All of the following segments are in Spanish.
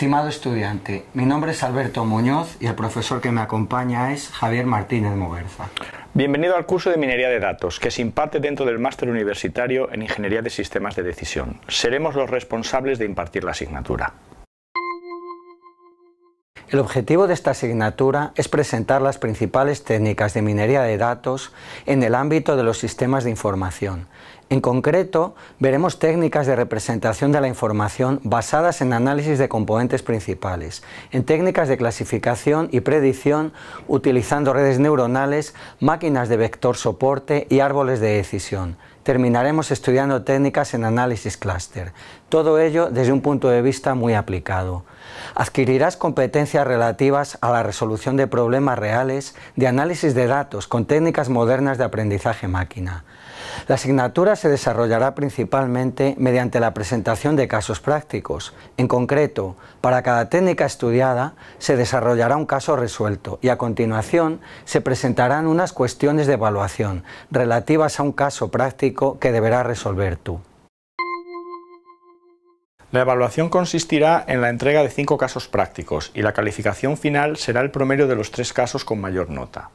Estimado estudiante, mi nombre es Alberto Muñoz y el profesor que me acompaña es Javier Martínez Moguerza. Bienvenido al curso de Minería de Datos, que se imparte dentro del Máster Universitario en Ingeniería de Sistemas de Decisión. Seremos los responsables de impartir la asignatura. El objetivo de esta asignatura es presentar las principales técnicas de minería de datos en el ámbito de los sistemas de información, en concreto, veremos técnicas de representación de la información basadas en análisis de componentes principales, en técnicas de clasificación y predicción utilizando redes neuronales, máquinas de vector soporte y árboles de decisión. Terminaremos estudiando técnicas en análisis cluster. todo ello desde un punto de vista muy aplicado. Adquirirás competencias relativas a la resolución de problemas reales, de análisis de datos con técnicas modernas de aprendizaje máquina. La asignatura se desarrollará principalmente mediante la presentación de casos prácticos. En concreto, para cada técnica estudiada se desarrollará un caso resuelto y a continuación se presentarán unas cuestiones de evaluación relativas a un caso práctico que deberá resolver tú. La evaluación consistirá en la entrega de cinco casos prácticos y la calificación final será el promedio de los tres casos con mayor nota.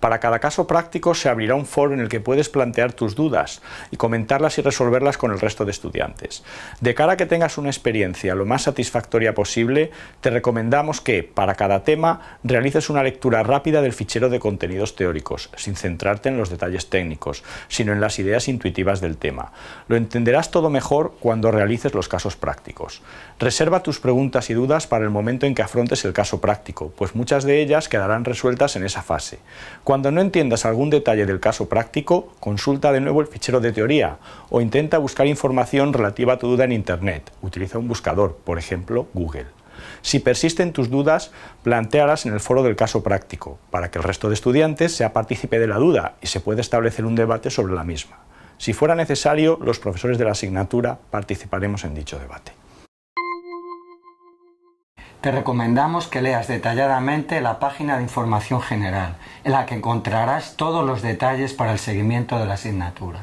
Para cada caso práctico se abrirá un foro en el que puedes plantear tus dudas y comentarlas y resolverlas con el resto de estudiantes. De cara a que tengas una experiencia lo más satisfactoria posible, te recomendamos que, para cada tema, realices una lectura rápida del fichero de contenidos teóricos, sin centrarte en los detalles técnicos, sino en las ideas intuitivas del tema. Lo entenderás todo mejor cuando realices los casos prácticos. Reserva tus preguntas y dudas para el momento en que afrontes el caso práctico, pues muchas de ellas quedarán resueltas en esa fase. Cuando no entiendas algún detalle del caso práctico, consulta de nuevo el fichero de teoría o intenta buscar información relativa a tu duda en Internet. Utiliza un buscador, por ejemplo, Google. Si persisten tus dudas, plantearlas en el foro del caso práctico, para que el resto de estudiantes sea partícipe de la duda y se pueda establecer un debate sobre la misma. Si fuera necesario, los profesores de la asignatura participaremos en dicho debate te recomendamos que leas detalladamente la página de información general, en la que encontrarás todos los detalles para el seguimiento de la asignatura.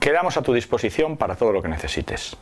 Quedamos a tu disposición para todo lo que necesites.